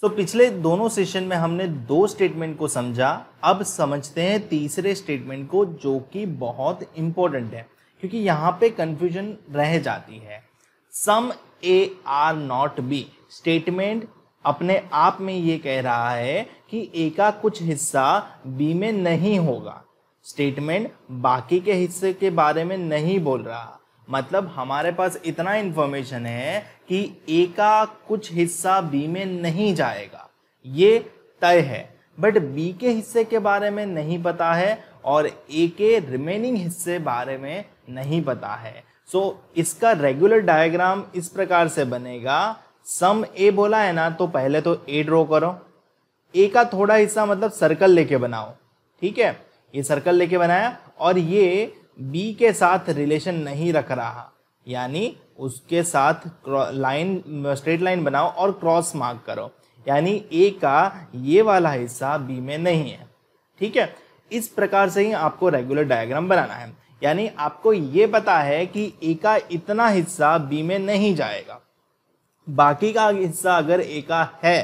सो so, पिछले दोनों session में हमने दो स्टेटमेंट को समझा अब समझते हैं तीसरे स्टेटमेंट को जो कि बहुत इंपॉर्टेंट है क्योंकि यहाँ पे कन्फ्यूजन रह जाती है some A are not B statement अपने आप में ये कह रहा है कि ए का कुछ हिस्सा बी में नहीं होगा स्टेटमेंट बाकी के हिस्से के बारे में नहीं बोल रहा मतलब हमारे पास इतना इन्फॉर्मेशन है कि ए का कुछ हिस्सा बी में नहीं जाएगा ये तय है बट बी के हिस्से के बारे में नहीं पता है और ए के रिमेनिंग हिस्से बारे में नहीं पता है सो so, इसका रेगुलर डायग्राम इस प्रकार से बनेगा सम ए बोला है ना तो पहले तो ए ड्रॉ करो ए का थोड़ा हिस्सा मतलब सर्कल लेके बनाओ ठीक है ये सर्कल लेके बनाया और ये बी के साथ रिलेशन नहीं रख रहा यानी उसके साथ लाइन स्ट्रेट लाइन बनाओ और क्रॉस मार्क करो यानी ए का ये वाला हिस्सा बी में नहीं है ठीक है इस प्रकार से ही आपको रेगुलर डायग्राम बनाना है यानी आपको ये पता है कि ए का इतना हिस्सा बी में नहीं जाएगा बाकी का हिस्सा अगर ए का है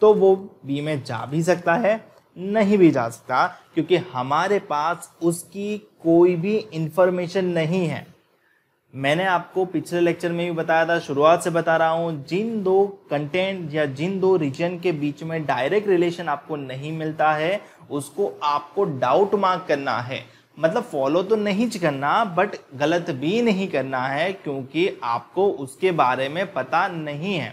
तो वो बी में जा भी सकता है नहीं भी जा सकता क्योंकि हमारे पास उसकी कोई भी इंफॉर्मेशन नहीं है मैंने आपको पिछले लेक्चर में भी बताया था शुरुआत से बता रहा हूँ जिन दो कंटेंट या जिन दो रीजन के बीच में डायरेक्ट रिलेशन आपको नहीं मिलता है उसको आपको डाउट मार्क करना है मतलब फॉलो तो नहीं करना बट गलत भी नहीं करना है क्योंकि आपको उसके बारे में पता नहीं है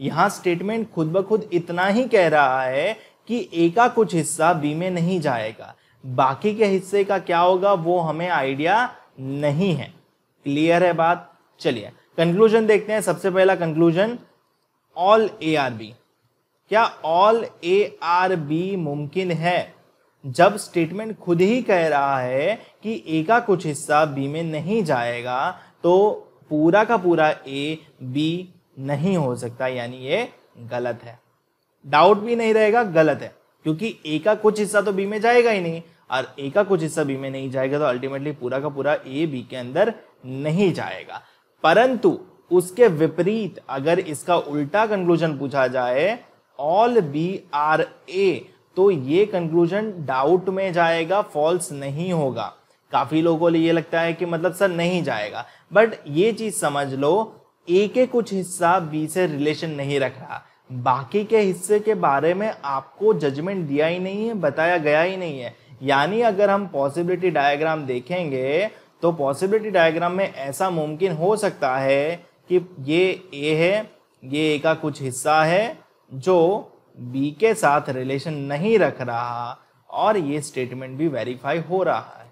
यहाँ स्टेटमेंट खुद ब खुद इतना ही कह रहा है कि ए का कुछ हिस्सा बी में नहीं जाएगा बाकी के हिस्से का क्या होगा वो हमें आइडिया नहीं है क्लियर है बात चलिए कंक्लूजन देखते हैं सबसे पहला conclusion all A are B क्या ऑल ए आर बी मुमकिन है जब स्टेटमेंट खुद ही कह रहा है कि ए का कुछ हिस्सा बी में नहीं जाएगा तो पूरा का पूरा ए बी नहीं हो सकता यानी ये गलत है डाउट भी नहीं रहेगा गलत है क्योंकि ए का कुछ हिस्सा तो बी में जाएगा ही नहीं और ए का कुछ हिस्सा बी में नहीं जाएगा तो अल्टीमेटली पूरा का पूरा ए बी के अंदर नहीं जाएगा परंतु उसके विपरीत अगर इसका उल्टा कंक्लूजन पूछा जाए ऑल बी आर ए तो ये कंक्लूजन डाउट में जाएगा फॉल्स नहीं होगा काफी लोगों को ये लगता है कि मतलब सर नहीं जाएगा बट ये चीज समझ लो ए के कुछ हिस्सा बी से रिलेशन नहीं रख रहा बाकी के हिस्से के बारे में आपको जजमेंट दिया ही नहीं है बताया गया ही नहीं है यानी अगर हम पॉसिबिलिटी डायग्राम देखेंगे तो पॉसिबिलिटी डायग्राम में ऐसा मुमकिन हो सकता है कि ये ए है ये ए का कुछ हिस्सा है जो बी के साथ रिलेशन नहीं रख रहा और ये स्टेटमेंट भी वेरीफाई हो रहा है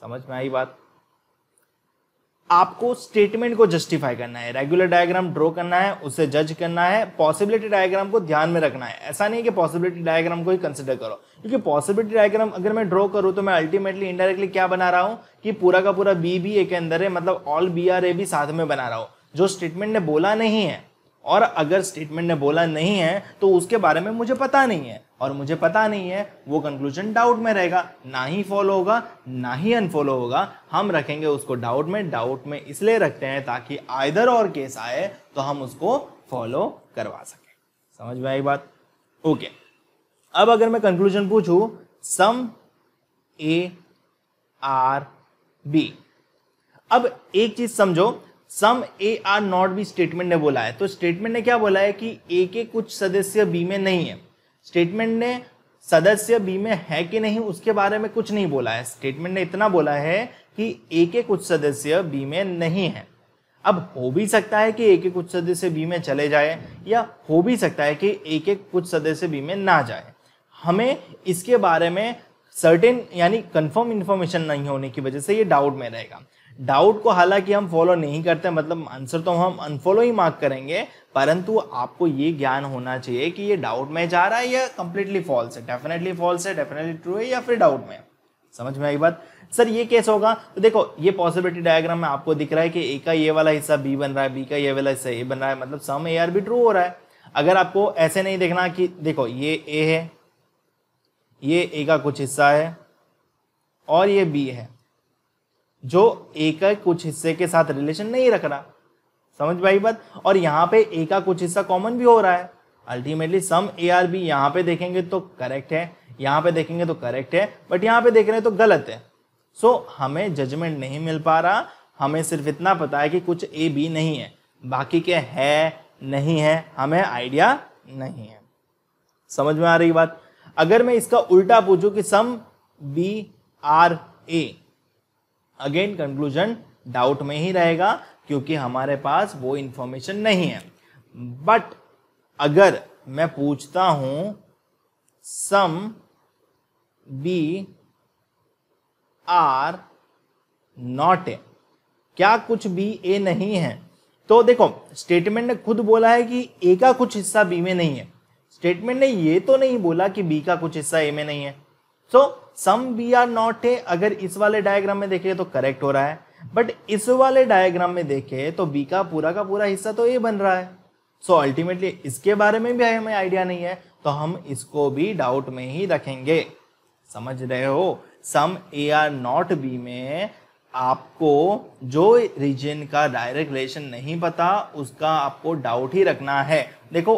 समझ में आई बात आपको स्टेटमेंट को जस्टिफाई करना है रेगुलर डायग्राम ड्रॉ करना है उसे जज करना है पॉसिबिलिटी डायग्राम को ध्यान में रखना है ऐसा नहीं कि पॉसिबिलिटी डायग्राम को ही कंसिडर करो क्योंकि पॉसिबिलिटी डायग्राम अगर मैं ड्रॉ करूँ तो मैं अल्टीमेटली इनडायरेक्टली क्या बना रहा हूँ कि पूरा का पूरा बी बी ए के अंदर है मतलब ऑल बी आर ए भी साथ में बना रहा हूँ जो स्टेटमेंट ने बोला नहीं है और अगर स्टेटमेंट ने बोला नहीं है तो उसके बारे में मुझे पता नहीं है और मुझे पता नहीं है वो कंक्लूजन डाउट में रहेगा ना ही फॉलो होगा ना ही अनफॉलो होगा हम रखेंगे उसको डाउट में डाउट में इसलिए रखते हैं ताकि आइदर और केस आए तो हम उसको फॉलो करवा सकें समझ में आई बात ओके अब अगर मैं कंक्लूजन पूछूं सम ए आर बी अब एक चीज समझो some A are not B statement ने बोला है तो स्टेटमेंट ने क्या बोला है कि ए के कुछ सदस्य बी में नहीं है स्टेटमेंट ने सदस्य बी में है कि नहीं उसके बारे में कुछ नहीं बोला है स्टेटमेंट ने इतना बोला है कि ए के कुछ सदस्य बी में नहीं है अब हो भी सकता है कि ए के कुछ सदस्य बी में चले जाए या हो भी सकता है कि ए के कुछ सदस्य बी में ना जाए हमें इसके बारे में सर्टेन यानी कंफर्म इन्फॉर्मेशन नहीं होने की वजह से ये डाउट में रहेगा डाउट को हालांकि हम फॉलो नहीं करते मतलब आंसर तो हम अनफॉलो ही मार्क करेंगे परंतु आपको ये ज्ञान होना चाहिए कि ये डाउट में जा रहा है या कंप्लीटली फॉल्स है डेफिनेटली फॉल्स है डेफिनेटली ट्रू है या फिर डाउट में समझ में आई बात सर ये कैसे होगा तो देखो ये पॉसिबिलिटी डायग्राम में आपको दिख रहा है कि ए का ये वाला हिस्सा बी बन रहा है बी का ये वाला हिस्सा ए बन रहा है मतलब सम ए आर भी ट्रू हो रहा है अगर आपको ऐसे नहीं देखना कि देखो ये ए है ये ए का कुछ हिस्सा है और ये बी है जो ए का कुछ हिस्से के साथ रिलेशन नहीं रख रहा समझ में आई बात और यहाँ पे ए का कुछ हिस्सा कॉमन भी हो रहा है ultimately some A are B यहाँ पे देखेंगे तो करेक्ट है यहाँ पे देखेंगे तो करेक्ट है बट यहाँ पे देख रहे हैं तो गलत है सो so, हमें जजमेंट नहीं मिल पा रहा हमें सिर्फ इतना पता है कि कुछ ए बी नहीं है बाकी के है नहीं है हमें आइडिया नहीं है समझ में आ रही बात अगर मैं इसका उल्टा पूछूं कि some B are A again conclusion doubt में ही रहेगा क्योंकि हमारे पास वो इन्फॉर्मेशन नहीं है बट अगर मैं पूछता हूं some B are not A क्या कुछ बी ए नहीं है तो देखो स्टेटमेंट ने खुद बोला है कि ए का कुछ हिस्सा बी में नहीं है स्टेटमेंट ने ये तो नहीं बोला कि बी का कुछ हिस्सा ए में नहीं है so some B are not A अगर इस वाले डायग्राम में देखे तो करेक्ट हो रहा है बट इस वाले डायग्राम में देखे तो बी का पूरा का पूरा हिस्सा तो ए बन रहा है सो so, अल्टीमेटली इसके बारे में भी हमें आइडिया नहीं है तो हम इसको भी डाउट में ही रखेंगे समझ रहे हो some A are not B में आपको जो रीजन का डायरेक्ट रिलेशन नहीं पता उसका आपको डाउट ही रखना है देखो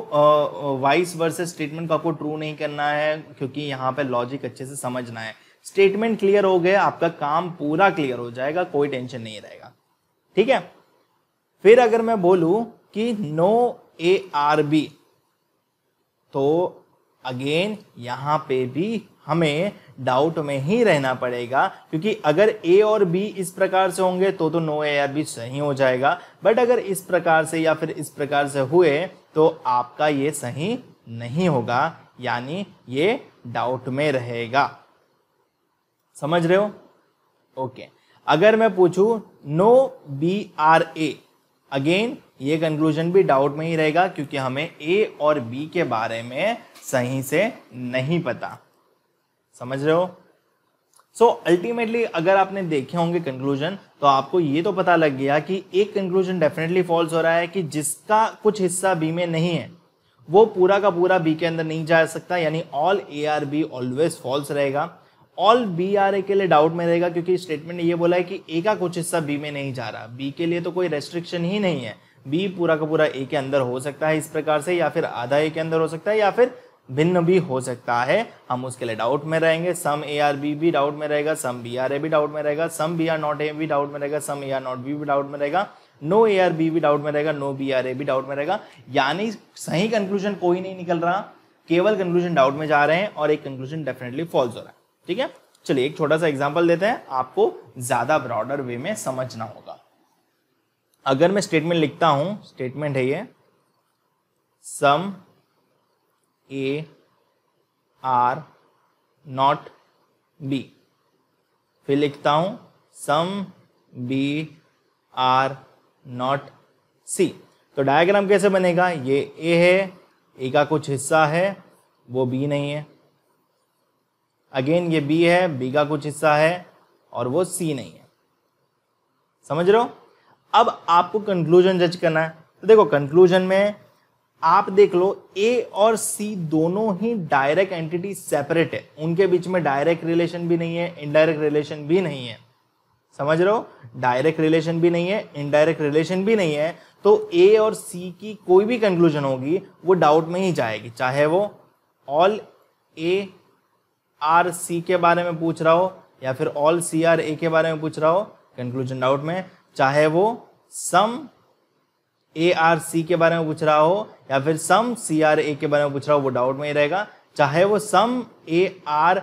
वाइस वर्सेस स्टेटमेंट को आपको ट्रू नहीं करना है क्योंकि यहाँ पे लॉजिक अच्छे से समझना है स्टेटमेंट क्लियर हो गया आपका काम पूरा क्लियर हो जाएगा कोई टेंशन नहीं रहेगा ठीक है फिर अगर मैं बोलू कि नो ए आर बी तो अगेन यहां पे भी हमें डाउट में ही रहना पड़ेगा क्योंकि अगर ए और बी इस प्रकार से होंगे तो तो नो ए आर बी सही हो जाएगा बट अगर इस प्रकार से या फिर इस प्रकार से हुए तो आपका ये सही नहीं होगा यानी ये डाउट में रहेगा समझ रहे हो ओके अगर मैं पूछूं no B are A again ये कंक्लूजन भी डाउट में ही रहेगा क्योंकि हमें ए और बी के बारे में सही से नहीं पता समझ रहे हो सो so, अल्टीमेटली अगर आपने देखे होंगे कंक्लूजन तो आपको ये तो पता लग गया कि एक कंक्लूजन डेफिनेटली फॉल्स हो रहा है कि जिसका कुछ हिस्सा बी में नहीं है वो पूरा का पूरा बी के अंदर नहीं जा सकता यानी all A are B always false रहेगा ऑल बी आर ए के लिए डाउट में रहेगा क्योंकि स्टेटमेंट ने ये बोला है कि ए का कुछ हिस्सा बी में नहीं जा रहा बी के लिए तो कोई रेस्ट्रिक्शन ही नहीं है बी पूरा का पूरा ए के अंदर हो सकता है इस प्रकार से या फिर आधा ए के अंदर हो सकता है या फिर भिन्न भी हो सकता है हम उसके लिए डाउट में रहेंगे सम ए आर बी भी डाउट में रहेगा सम बी आर ए भी डाउट में रहेगा some B are not A भी डाउट में रहेगा some A are not B भी डाउट में रहेगा नो ए आर बी भी डाउट में रहेगा नो बी आर ए भी डाउट में रहेगा यानी सही कंक्लूजन कोई नहीं निकल रहा केवल कंक्लूजन डाउट में जा रहे हैं और एक कंक्लूजन डेफिनेटली फॉल्स हो रहा है ठीक है चलिए एक छोटा सा एग्जाम्पल देते हैं आपको ज्यादा ब्रॉडर वे में समझना होगा अगर मैं स्टेटमेंट लिखता हूं स्टेटमेंट है ये some A are not B फिर लिखता हूं some B are not C तो डायग्राम कैसे बनेगा ये ए है ए का कुछ हिस्सा है वो बी नहीं है अगेन ये बी है बी का कुछ हिस्सा है और वो सी नहीं है समझ रहे हो अब आपको कंक्लूजन जज करना है तो देखो कंक्लूजन में आप देख लो ए और सी दोनों ही डायरेक्ट एंटिटी सेपरेट है उनके बीच में डायरेक्ट रिलेशन भी नहीं है इनडायरेक्ट रिलेशन भी नहीं है समझ रहे हो डायरेक्ट रिलेशन भी नहीं है इनडायरेक्ट रिलेशन भी नहीं है तो ए और सी की कोई भी कंक्लूजन होगी वो डाउट में ही जाएगी चाहे वो ऑल ए आर सी के बारे में पूछ रहा हो या फिर ऑल सी आर ए के बारे में पूछ रहा हो कंक्लूजन डाउट में चाहे वो सम ए आर सी के बारे में पूछ रहा हो या फिर सम सी आर ए के बारे में पूछ रहा हो वो डाउट में ही रहेगा चाहे वो सम ए आर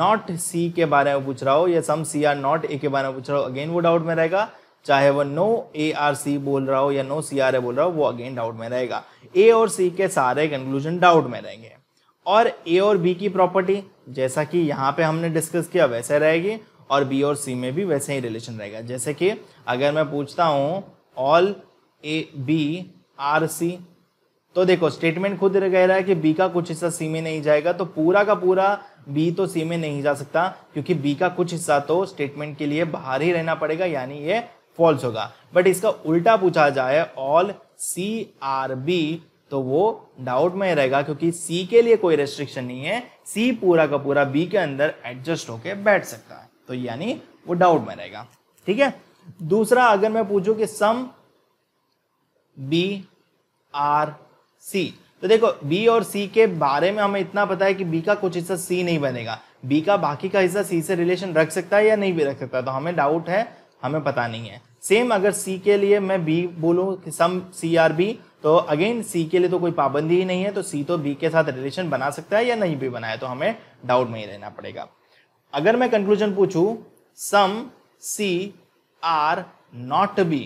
नॉट सी के बारे में पूछ रहा हो या सम सी आर नॉट ए के बारे में पूछ रहा हो अगेन वो डाउट में रहेगा चाहे वो नो ए आर सी बोल रहा हो या नो सी आर ए बोल रहा हो वो अगेन डाउट में रहेगा ए और सी के सारे कंक्लूजन डाउट में रहेंगे और ए और बी की प्रॉपर्टी जैसा कि यहाँ पे हमने डिस्कस किया वैसे रहेगी और बी और सी में भी वैसे ही रिलेशन रहेगा जैसे कि अगर मैं पूछता हूँ all A B are C तो देखो स्टेटमेंट खुद कह रहा है कि बी का कुछ हिस्सा सी में नहीं जाएगा तो पूरा का पूरा बी तो सी में नहीं जा सकता क्योंकि बी का कुछ हिस्सा तो स्टेटमेंट के लिए बाहर ही रहना पड़ेगा यानी ये फॉल्स होगा बट इसका उल्टा पूछा जाए ऑल सी आर बी तो वो डाउट में रहेगा क्योंकि सी के लिए कोई रेस्ट्रिक्शन नहीं है सी पूरा का पूरा बी के अंदर एडजस्ट होके बैठ सकता है तो यानी वो डाउट में रहेगा ठीक है दूसरा अगर मैं पूछूं कि सम बी आर सी तो देखो बी और सी के बारे में हमें इतना पता है कि बी का कुछ हिस्सा सी नहीं बनेगा बी का बाकी का हिस्सा सी से रिलेशन रख सकता है या नहीं भी रख सकता तो हमें डाउट है हमें पता नहीं है सेम अगर सी के लिए मैं बी बोलूँ कि सम सी आर बी तो अगेन सी के लिए तो कोई पाबंदी ही नहीं है तो सी तो बी के साथ रिलेशन बना सकता है या नहीं भी बनाए तो हमें डाउट में ही रहना पड़ेगा अगर मैं कंक्लूजन पूछूं some C are not B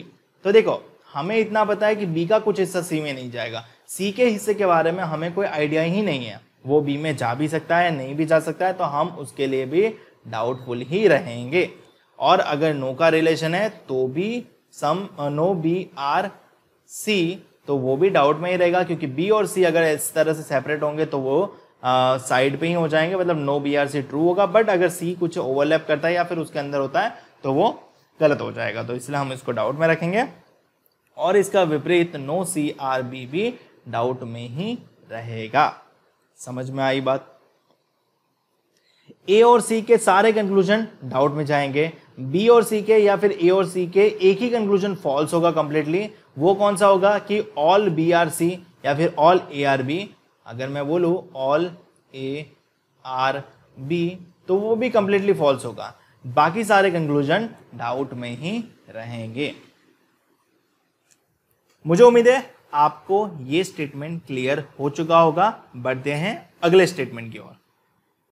तो देखो हमें इतना पता है कि बी का कुछ हिस्सा सी में नहीं जाएगा सी के हिस्से के बारे में हमें कोई आइडिया ही नहीं है वो बी में जा भी सकता है नहीं भी जा सकता है तो हम उसके लिए भी डाउटफुल ही रहेंगे और अगर नो का रिलेशन है तो भी some no B are C तो वो भी डाउट में ही रहेगा क्योंकि बी और सी अगर इस तरह से सेपरेट होंगे तो वो साइड uh, पे ही हो जाएंगे मतलब no B are C true होगा बट अगर सी कुछ ओवरलैप करता है या फिर उसके अंदर होता है तो वो गलत हो जाएगा तो इसलिए हम इसको डाउट में रखेंगे और इसका विपरीत नो सी आर बी भी डाउट में ही रहेगा समझ में आई बात ए और सी के सारे कंक्लूजन डाउट में जाएंगे बी और सी के या फिर ए और सी के एक ही कंक्लूजन फॉल्स होगा कंप्लीटली वो कौन सा होगा कि ऑल बी आर सी या फिर ऑल ए आर बी अगर मैं बोलू ऑल ए आर बी तो वो भी कंप्लीटली फॉल्स होगा बाकी सारे कंक्लूजन डाउट में ही रहेंगे मुझे उम्मीद है आपको ये स्टेटमेंट क्लियर हो चुका होगा बढ़ते हैं अगले स्टेटमेंट की ओर